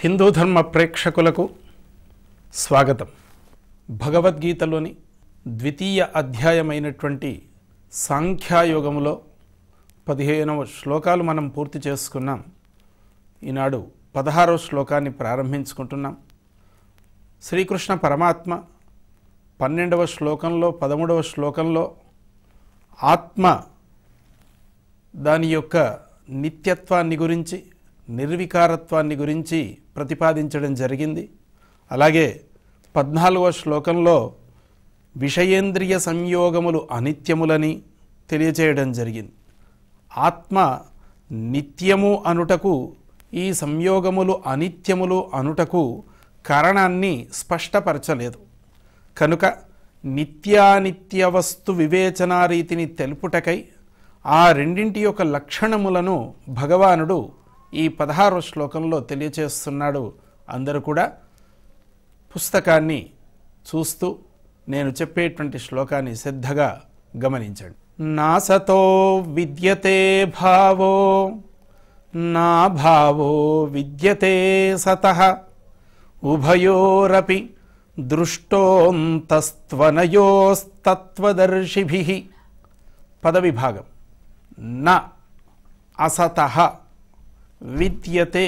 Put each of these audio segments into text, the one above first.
హిందూ ధర్మ ప్రేక్షకులకు స్వాగతం భగవద్గీతలోని ద్వితీయ అధ్యాయమైనటువంటి సాంఖ్యాయోగములో పదిహేనవ శ్లోకాలు మనం పూర్తి చేసుకున్నాం ఈనాడు పదహారవ శ్లోకాన్ని ప్రారంభించుకుంటున్నాం శ్రీకృష్ణ పరమాత్మ పన్నెండవ శ్లోకంలో పదమూడవ శ్లోకంలో ఆత్మ దాని యొక్క నిత్యత్వాన్ని గురించి నిర్వికారత్వాన్ని గురించి ప్రతిపాదించడం జరిగింది అలాగే పద్నాలుగవ శ్లోకంలో విషయేంద్రియ సంయోగములు అనిత్యములని తెలియచేయడం జరిగింది ఆత్మ నిత్యము అనుటకు ఈ సంయోగములు అనిత్యములు అనుటకు కారణాన్ని స్పష్టపరచలేదు కనుక నిత్యానిత్య వస్తు వివేచనారీతిని తెలుపుటకై ఆ రెండింటి యొక్క లక్షణములను భగవానుడు ఈ పదహారో శ్లోకంలో తెలియచేస్తున్నాడు అందరూ కూడా పుస్తకాన్ని చూస్తూ నేను చెప్పేటువంటి శ్లోకాన్ని శ్రద్ధగా గమనించండి నాసతో విద్యతే భావో నా భావో విద్యతే సత ఉభయోరపి దృష్టోంతస్త్వనయోస్తత్వదర్శిభి పదవిభాగం నా అసత विद्यते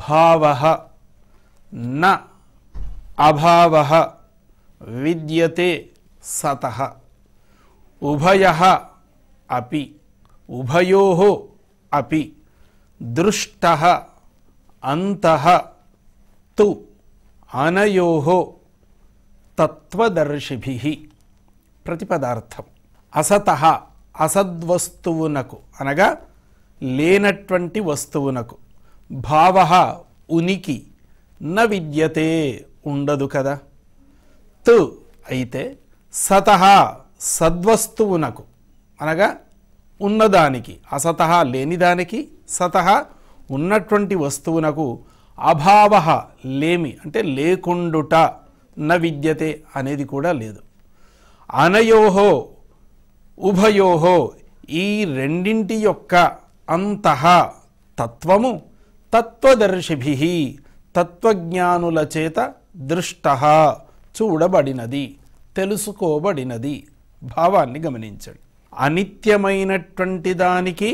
भावः न अभावः विद्यते सतः उभयः अपि उभयोः अपि दृष्टः अन्तः तु अनयोः తత్వదర్శిభిః ప్రతిపదార్థం అసత అసద్వస్తువునకు అనగా లేనటువంటి వస్తువునకు భావ ఉనికి న విద్యతే ఉండదు కదా తు అయితే సత సద్వస్తువునకు అనగా ఉన్నదానికి అసత లేనిదానికి సత ఉన్నటువంటి వస్తువునకు అభావ లేమి అంటే లేకుండుట న విద్యతే అనేది కూడా లేదు అనయోహో ఉభయోహో ఈ రెండింటి యొక్క అంతః తత్వము తత్వదర్శిభి తత్వజ్ఞానుల చేత దృష్ట చూడబడినది తెలుసుకోబడినది భావాన్ని గమనించండి అనిత్యమైనటువంటి దానికి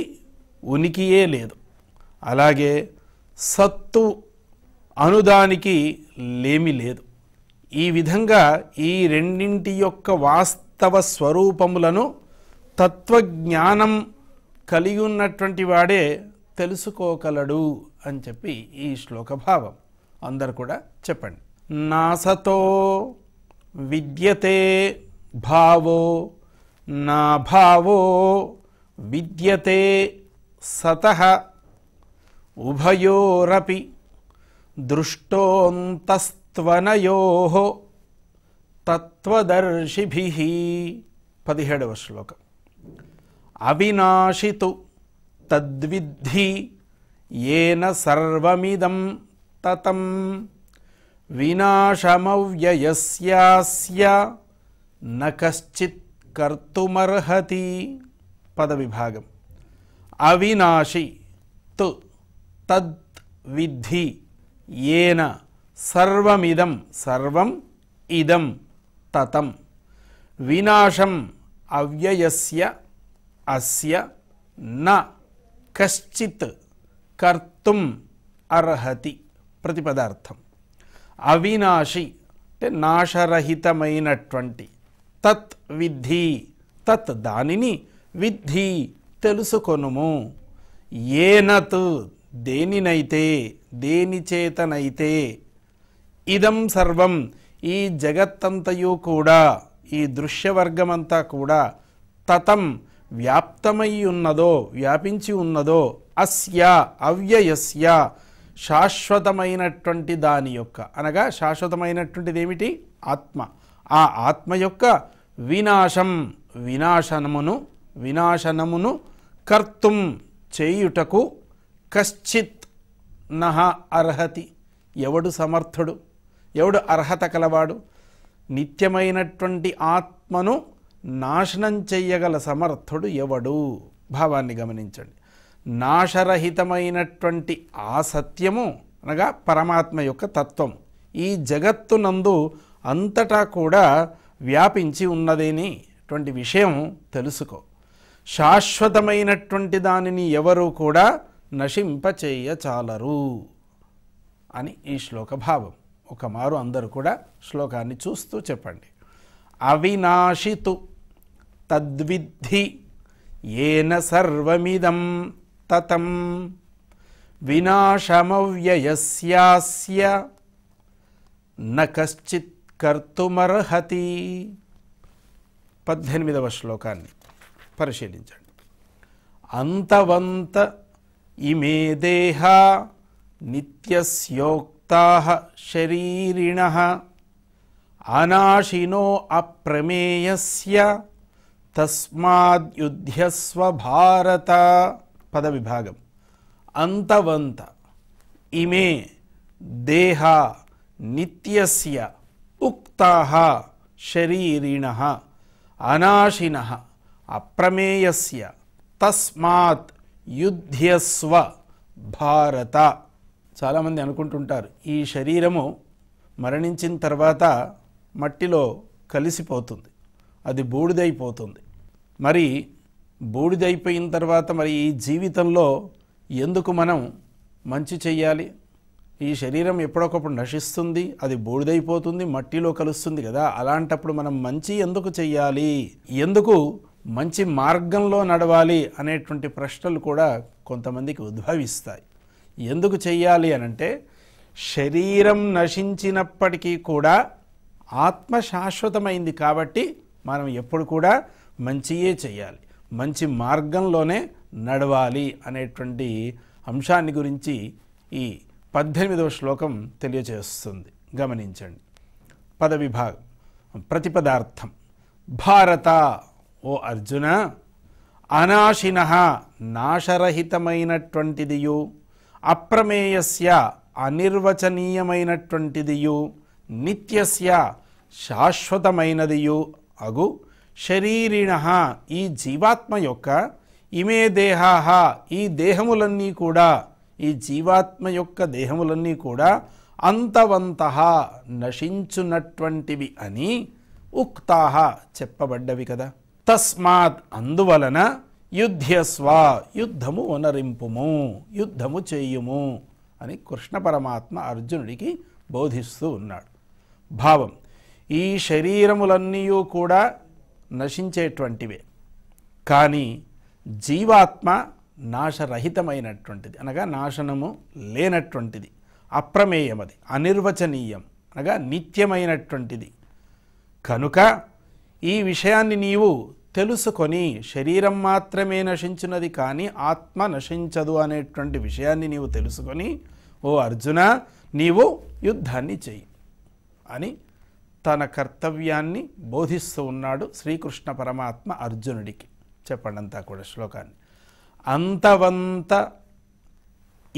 ఉనికియే లేదు అలాగే సత్తు అనుదానికి లేమి లేదు ఈ విధంగా ఈ రెండింటి యొక్క వాస్తవ స్వరూపములను తత్వజ్ఞానం కలిగి ఉన్నటువంటి వాడే తెలుసుకోగలడు అని చెప్పి ఈ శ్లోక భావం అందరు కూడా చెప్పండి నాసతో విద్యతే భావో నా భావో విద్యతే సత ఉభయోరపి దృష్టోంతస్త్వనయో తత్వదర్శిభి పదిహేడవ శ్లోకం अविनाशितु तद्विद्धि येन सर्वमिदं ततं विनाशमव्ययस्यास्य न कश्चित् कर्तुमर्हति पदविभागम् अविनाशि तु तद्विद्धि येन सर्वमिदं सर्वम् इदं ततं विनाशम् अव्ययस्य అస్య నా కశ్చిత్ కర్తుం అర్హతి ప్రతిపదార్థం అవినాశి అంటే నాశరహితమైనటువంటి తత్ విద్ధి తత్ దానిని విద్ధి తెలుసుకొనుము ఏనత్ దేనినైతే దేనిచేతనైతే ఇదం సర్వం ఈ జగత్తంతయు కూడా ఈ దృశ్యవర్గమంతా కూడా తతం వ్యాప్తమై ఉన్నదో వ్యాపించి ఉన్నదో అస్య అవ్యయస్య శాశ్వతమైనటువంటి దాని యొక్క అనగా శాశ్వతమైనటువంటిది ఏమిటి ఆత్మ ఆ ఆత్మ యొక్క వినాశం వినాశనమును వినాశనమును కర్తుం చేయుటకు కశ్చిత్ నహ అర్హతి ఎవడు సమర్థుడు ఎవడు అర్హత కలవాడు నిత్యమైనటువంటి ఆత్మను నాశనం చెయ్యగల సమర్థుడు ఎవడు భావాన్ని గమనించండి నాశరహితమైనటువంటి ఆ సత్యము అనగా పరమాత్మ యొక్క తత్వం ఈ జగత్తునందు అంతటా కూడా వ్యాపించి ఉన్నదేనిటువంటి విషయం తెలుసుకో శాశ్వతమైనటువంటి దానిని ఎవరు కూడా నశింపచేయ చాలరు అని ఈ శ్లోక భావం ఒకమారు అందరూ కూడా శ్లోకాన్ని చూస్తూ చెప్పండి అవినాశితు తద్విద్ధి ఏన సర్వమిదం తతం వినాశమవ్యయస్యాస్య న కశ్చిత్ కర్తుమర్హతి పద్దెనిమిదవ శ్లోకాన్ని పరిశీలించండి అంతవంత ఇమే దేహ నిత్యోక్త శరీరిణ అనాశినో అప్రమేయస్య తస్మాద్యుధ్యస్వ భారత పద విభాగం అంతవంత ఇమే దేహ నిత్యస్య ఉక్తా శరీరిణ అనాశిన అప్రమేయస్య తస్మాత్ యుధ్యస్వ భారత చాలామంది అనుకుంటుంటారు ఈ శరీరము మరణించిన తర్వాత మట్టిలో కలిసిపోతుంది అది బూడిదైపోతుంది మరి బూడిదైపోయిన తర్వాత మరి ఈ జీవితంలో ఎందుకు మనం మంచి చెయ్యాలి ఈ శరీరం ఎప్పుడొకప్పుడు నశిస్తుంది అది బూడిదైపోతుంది మట్టిలో కలుస్తుంది కదా అలాంటప్పుడు మనం మంచి ఎందుకు చెయ్యాలి ఎందుకు మంచి మార్గంలో నడవాలి అనేటువంటి ప్రశ్నలు కూడా కొంతమందికి ఉద్భవిస్తాయి ఎందుకు చెయ్యాలి అనంటే శరీరం నశించినప్పటికీ కూడా ఆత్మ శాశ్వతమైంది కాబట్టి మనం ఎప్పుడు కూడా మంచియే చేయాలి మంచి మార్గంలోనే నడవాలి అనేటువంటి అంశాన్ని గురించి ఈ పద్దెనిమిదవ శ్లోకం తెలియజేస్తుంది గమనించండి పద విభాగం ప్రతిపదార్థం భారత ఓ అర్జున అనాశిన నాశరహితమైనటువంటిదియు అప్రమేయస్య అనిర్వచనీయమైనటువంటిదియు నిత్యస్య శాశ్వతమైనదియు అగు శరీరిణ ఈ జీవాత్మ యొక్క ఇమే దేహాహ ఈ దేహములన్నీ కూడా ఈ జీవాత్మ యొక్క దేహములన్నీ కూడా అంతవంత నశించునటువంటివి అని ఉక్తాహ చెప్పబడ్డవి కదా తస్మాత్ అందువలన యుద్ధస్వ యుద్ధము వనరింపుము యుద్ధము చేయుము అని కృష్ణ పరమాత్మ అర్జునుడికి బోధిస్తూ ఉన్నాడు భావం ఈ శరీరములన్నీ కూడా నశించేటువంటివే కానీ జీవాత్మ నాశరహితమైనటువంటిది అనగా నాశనము లేనటువంటిది అప్రమేయం అది అనిర్వచనీయం అనగా నిత్యమైనటువంటిది కనుక ఈ విషయాన్ని నీవు తెలుసుకొని శరీరం మాత్రమే నశించినది కానీ ఆత్మ నశించదు అనేటువంటి విషయాన్ని నీవు తెలుసుకొని ఓ అర్జున నీవు యుద్ధాన్ని చెయ్యి అని తన కర్తవ్యాన్ని బోధిస్తూ ఉన్నాడు శ్రీకృష్ణ పరమాత్మ అర్జునుడికి చెప్పండి అంతా కూడా శ్లోకాన్ని అంతవంత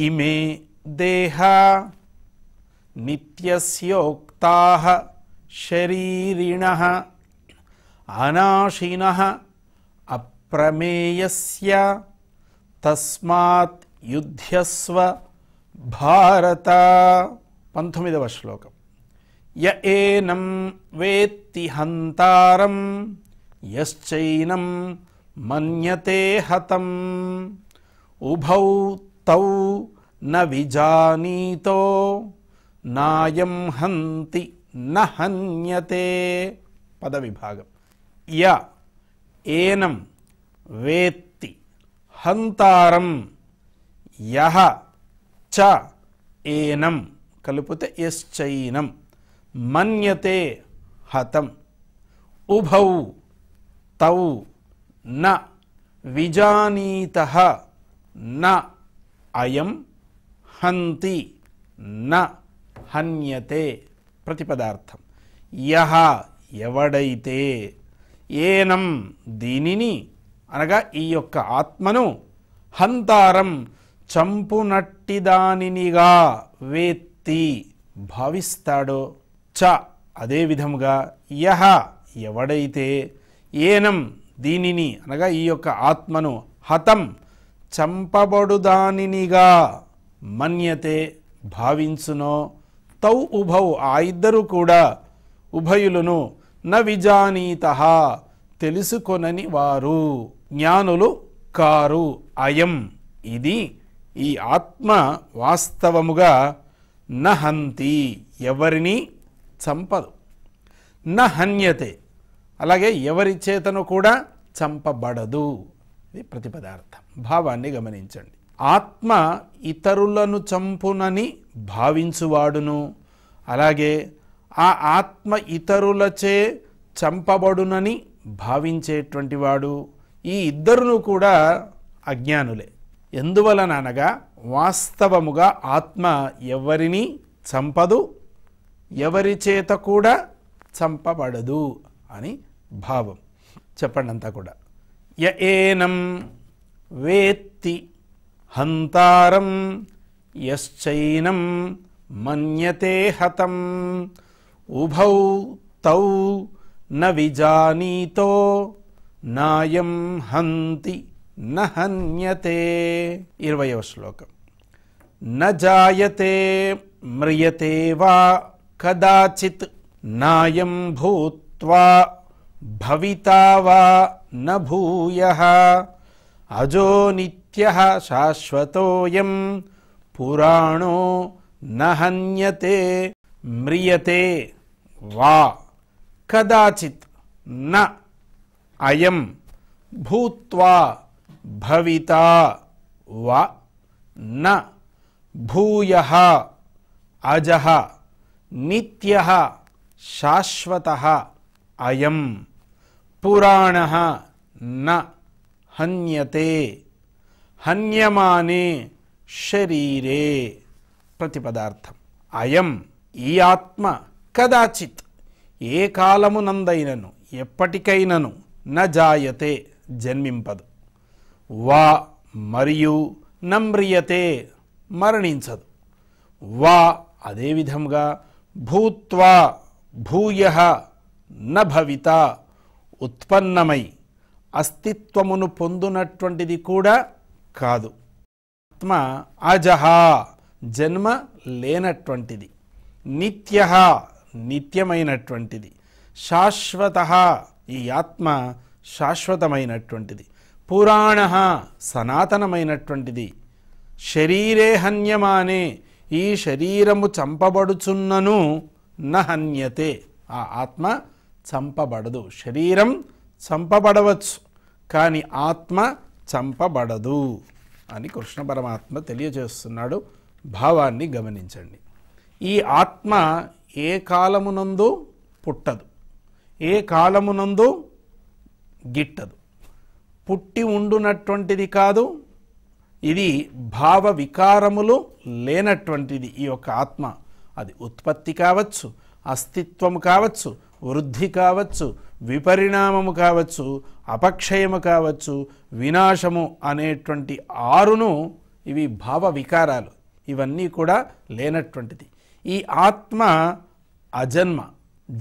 ఇమే దేహ నిత్యస్యోక్తా శరీరిణ అనాశిన అప్రమేయస్య తస్మాత్ యుధ్యస్వ భారత పంతొమ్మిదవ శ్లోకం య ఏనం వేత్తి హంతారం యశ్చైనం మన్యతే హతం ఉభౌ తౌ న విజానీతో నాయం హంతి నహన్యతే పదవిభాగం య ఏనం వేత్తి హంతారం యహ చ ఏనం కలిపితే ఎశ్చైనం మన్యతే హతం ఉభౌ తౌ న విజానీత న అయం హంతి న హన్యతే ప్రతిపదార్థం యహ ఎవడైతే ఏనం దీనిని అనగా ఈ యొక్క ఆత్మను హంతారం చంపునట్టిదానినిగా వేత్తి భావిస్తాడో చ అదేవిధముగా యహ ఎవడైతే ఏనం దీనిని అనగా ఈ యొక్క ఆత్మను హతం చంపబడుదానినిగా మన్యతే భావించునో తౌ ఉభౌ ఆ ఇద్దరు కూడా ఉభయులను న విజానీత తెలుసుకొనని వారు జ్ఞానులు కారు అయం ఇది ఈ ఆత్మ వాస్తవముగా నహంతి ఎవరిని చంపదు నహన్యతే హన్యతే అలాగే ఎవరి చేతను కూడా చంపబడదు ఇది ప్రతిపదార్థం భావాన్ని గమనించండి ఆత్మ ఇతరులను చంపునని భావించువాడును అలాగే ఆ ఆత్మ ఇతరులచే చంపబడునని భావించేటువంటి వాడు ఈ ఇద్దరును కూడా అజ్ఞానులే ఎందువలన అనగా వాస్తవముగా ఆత్మ ఎవరిని చంపదు ఎవరి చేత కూడా చంపబడదు అని భావం చెప్పండి అంతా కూడా య ఏనం వేత్తి హంతారం యశ్చైనం మన్యతే హతం ఉభౌ తౌ న విజానీతో నాయం హంతి నహన్యతే ఇరవయో శ్లోకం నజాయతే మ్రియతే వా कदाचित् नायं भूत्वा भविता वा न भूयः अजो नित्यः शाश्वतोऽयं पुराणो न हन्यते म्रियते वा कदाचित् न अयं भूत्वा भविता वा न भूयः अजः నిత్య శాశ్వత అయం పురాణ నన్యతే హన్యమానే శరీరే ప్రతిపదార్థం అయం ఈ ఆత్మ కదాచిత్ ఏ కాలము నందైనను ఎప్పటికైనను నజాయతే జన్మింపదు వా మరియు నమ్రియతే మరణించదు వా అదేవిధంగా భూత్వా భూయ న ఉత్పన్నమై అస్తిత్వమును పొందునటువంటిది కూడా కాదు ఆత్మ అజహ జన్మ లేనటువంటిది నిత్య నిత్యమైనటువంటిది శాశ్వత ఈ ఆత్మ శాశ్వతమైనటువంటిది పురాణ సనాతనమైనటువంటిది శరీరే హన్యమానే ఈ శరీరము చంపబడుచున్నను నహన్యతే ఆ ఆత్మ చంపబడదు శరీరం చంపబడవచ్చు కానీ ఆత్మ చంపబడదు అని కృష్ణ పరమాత్మ తెలియజేస్తున్నాడు భావాన్ని గమనించండి ఈ ఆత్మ ఏ కాలమునందు పుట్టదు ఏ కాలమునందు గిట్టదు పుట్టి ఉండునటువంటిది కాదు ఇది భావ వికారములు లేనటువంటిది ఈ యొక్క ఆత్మ అది ఉత్పత్తి కావచ్చు అస్తిత్వం కావచ్చు వృద్ధి కావచ్చు విపరిణామము కావచ్చు అపక్షయము కావచ్చు వినాశము అనేటువంటి ఆరును ఇవి భావ వికారాలు ఇవన్నీ కూడా లేనటువంటిది ఈ ఆత్మ అజన్మ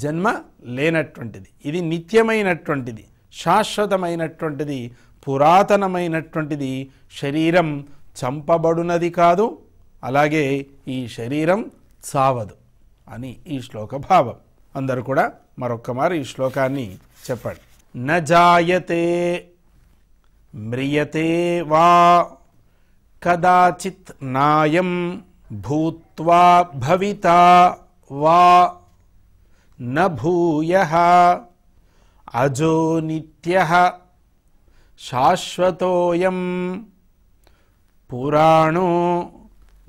జన్మ లేనటువంటిది ఇది నిత్యమైనటువంటిది శాశ్వతమైనటువంటిది పురాతనమైనటువంటిది శరీరం చంపబడునది కాదు అలాగే ఈ శరీరం చావదు అని ఈ శ్లోక భావం అందరూ కూడా మరొక్క మారు ఈ శ్లోకాన్ని చెప్పండి నజాయతే మ్రియతే వా కదాచిత్ నాయం భూత్వా భవిత వా నూయ అజో నిత్య शाश्वतोऽयं पुराणो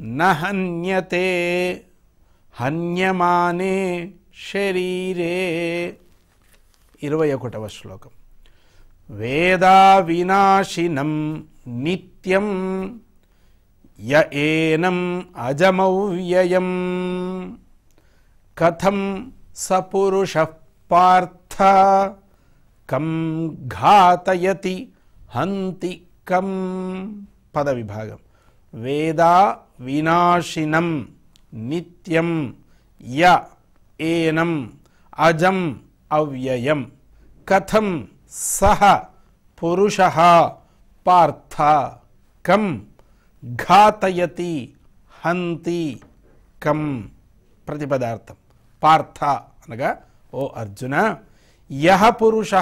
न हन्यते हन्यमाने शरीरे इव वेदा वेदाविनाशिनं नित्यं य एनम् अजमव्ययं कथं स पुरुषः पार्थ कं घातयति హంతి కం పద విభాగం వేద వినాశినం నిత్యం య ఏనం అజం అవ్యయం కథం సహ పురుష పార్థ కం ఘాతయతి హంతి కం ప్రతిపదార్థం పార్థ అనగా ఓ అర్జున యహ పురుష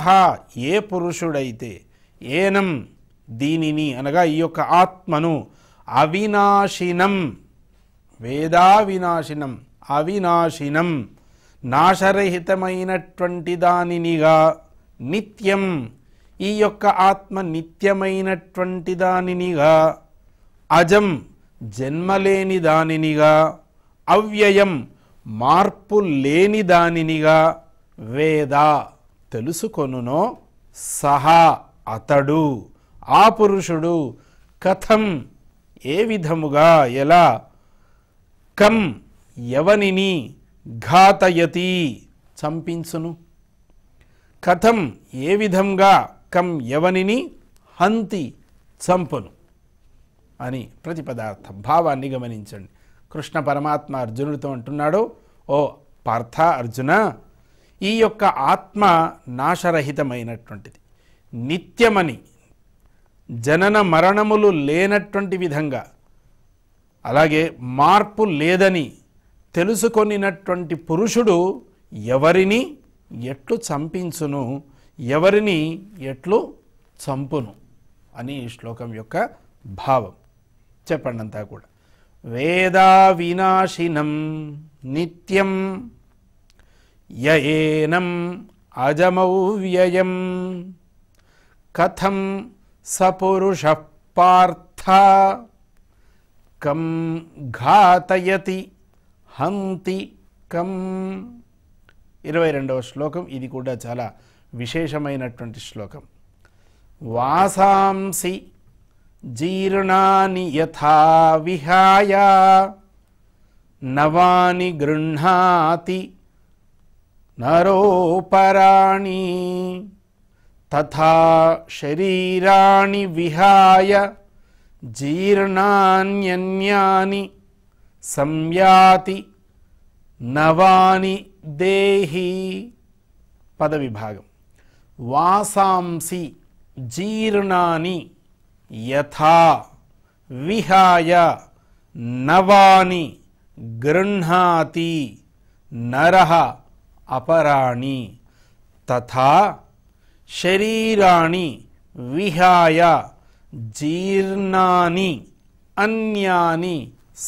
ఏ పురుషుడైతే ఏనం దీనిని అనగా ఈ యొక్క ఆత్మను అవినాశినం వేదావినాశినం అవినాశినం నాశరహితమైనటువంటి దానినిగా నిత్యం ఈ యొక్క ఆత్మ నిత్యమైనటువంటి దానినిగా అజం జన్మలేని దానినిగా అవ్యయం మార్పు లేని దానినిగా వేద తెలుసుకొనునో సహా అతడు ఆ పురుషుడు కథం ఏ విధముగా ఎలా కం ఎవనిని ఘాతయతి చంపించును కథం ఏ విధంగా కం ఎవనిని హంతి చంపును అని ప్రతిపదార్థ భావాన్ని గమనించండి కృష్ణ పరమాత్మ అర్జునుడితో అంటున్నాడు ఓ పార్థ అర్జున ఈ యొక్క ఆత్మ నాశరహితమైనటువంటిది నిత్యమని జనన మరణములు లేనటువంటి విధంగా అలాగే మార్పు లేదని తెలుసుకొనినటువంటి పురుషుడు ఎవరిని ఎట్లు చంపించును ఎవరిని ఎట్లు చంపును అని ఈ శ్లోకం యొక్క భావం చెప్పండి అంతా కూడా వేదా వినాశినం నిత్యం యయేనం అజమౌవ్యయం కథం సపురుష పార్థ కం ఘాతయతి హంతి కం ఇరవై రెండవ శ్లోకం ఇది కూడా చాలా విశేషమైనటువంటి శ్లోకం వాసాంసి జీర్ణాని యథా విహాయ నవాని గృహాతి నరోపరాణి तथा शरीराणि विहाय जीर्णान्यन्यानि संयाति नवानि देहि पदविभागं वासांसि जीर्णानि यथा विहाय नवानि गृह्णाति नरः अपराणि तथा శరీరాణి విహాయ జీర్ణాని అన్యాని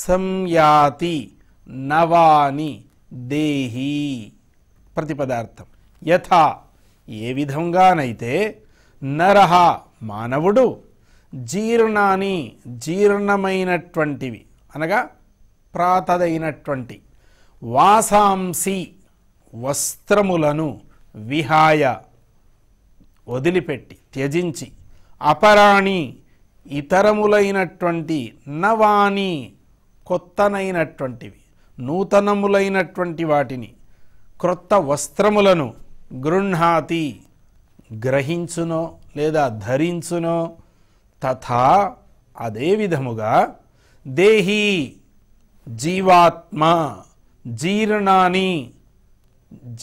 సంయాతి నవాని దేహి ప్రతిపదార్థం యథా ఏ విధంగానైతే నర మానవుడు జీర్ణాన్ని జీర్ణమైనటువంటివి అనగా ప్రాతదైనటువంటి వాసాంసి వస్త్రములను విహాయ వదిలిపెట్టి త్యజించి అపరాణి ఇతరములైనటువంటి నవాణి కొత్తనైనటువంటివి నూతనములైనటువంటి వాటిని క్రొత్త వస్త్రములను గృహాతి గ్రహించునో లేదా ధరించునో తథా అదే విధముగా దేహీ జీవాత్మ జీర్ణాన్ని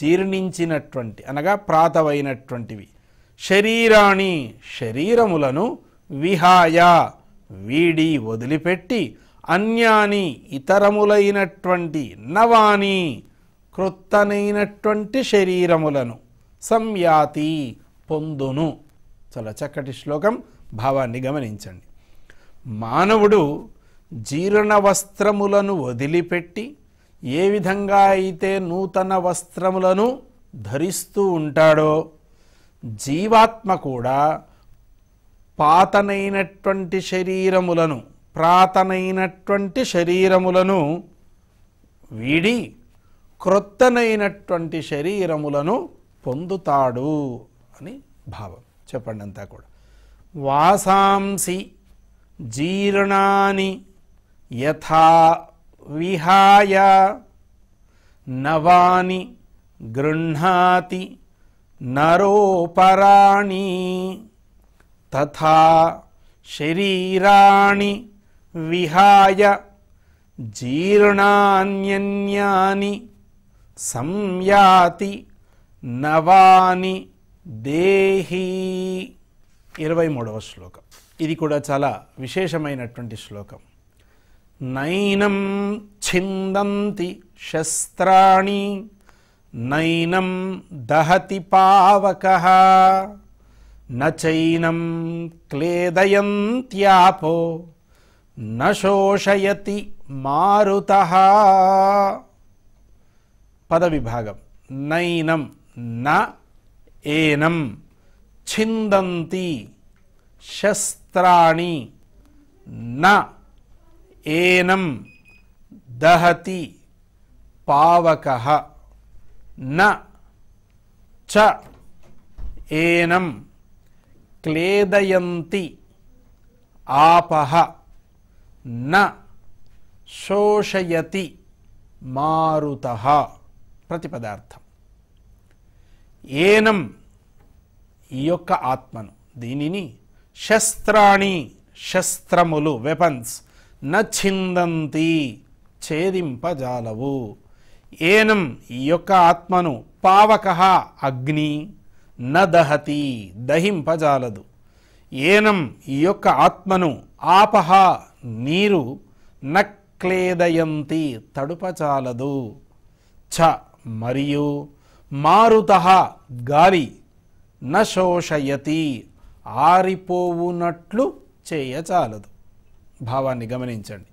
జీర్ణించినటువంటి అనగా ప్రాతవైనటువంటివి శరీరాణి శరీరములను విహాయ వీడి వదిలిపెట్టి అన్యాని ఇతరములైనటువంటి నవాని క్రొత్తనైనటువంటి శరీరములను సంయాతి పొందును చాలా చక్కటి శ్లోకం భావాన్ని గమనించండి మానవుడు జీర్ణ వస్త్రములను వదిలిపెట్టి ఏ విధంగా అయితే నూతన వస్త్రములను ధరిస్తూ ఉంటాడో జీవాత్మ కూడా పాతనైనటువంటి శరీరములను ప్రాతనైనటువంటి శరీరములను వీడి క్రొత్తనైనటువంటి శరీరములను పొందుతాడు అని భావం చెప్పండి అంతా కూడా వాసాంసి జీర్ణాని యథా విహాయ నవాని గృహాతి నరోపరాణి తథా శరీరాణి విహాయ జీర్ణాన్యన్యాని సంయాతి నవాని దేహీ ఇరవై మూడవ శ్లోకం ఇది కూడా చాలా విశేషమైనటువంటి శ్లోకం నైనం ఛిందంతి శస్త్రాణి నైనం దహతి పవక నైనం క్లేదయంత్యాపో నోషయతి మారుత పదవిభాగం నైనం న ఏనం ఛిందంతి శస్త్రాణి న ఏనం దహతి పవక న చ ఏనం క్లేదయంతి ఆపహ న శోషయతి మారుత ప్రతిపదార్థం ఏనం ఈ యొక్క ఆత్మను దీనిని శస్త్రాణి శస్త్రములు వెపన్స్ నచ్చిందంతి ఛేదింపజాలవు ఏనం ఈ యొక్క ఆత్మను పావక అగ్ని నదహతి దహింపజాలదు ఏనం ఈ యొక్క ఆత్మను ఆపహ నీరు నక్లేదయంతి తడుపచాలదు చ మరియు మారుత గాలి నశోషయతి ఆరిపోవునట్లు చేయచాలదు భావాన్ని గమనించండి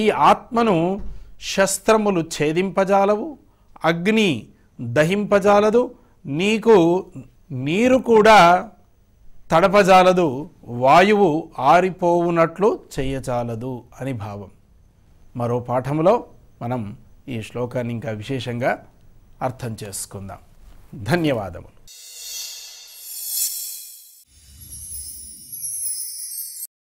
ఈ ఆత్మను శస్త్రములు ఛేదింపజాలవు అగ్ని దహింపజాలదు నీకు నీరు కూడా తడపజాలదు వాయువు ఆరిపోవునట్లు చేయజాలదు అని భావం మరో పాఠంలో మనం ఈ శ్లోకాన్ని ఇంకా విశేషంగా అర్థం చేసుకుందాం ధన్యవాదములు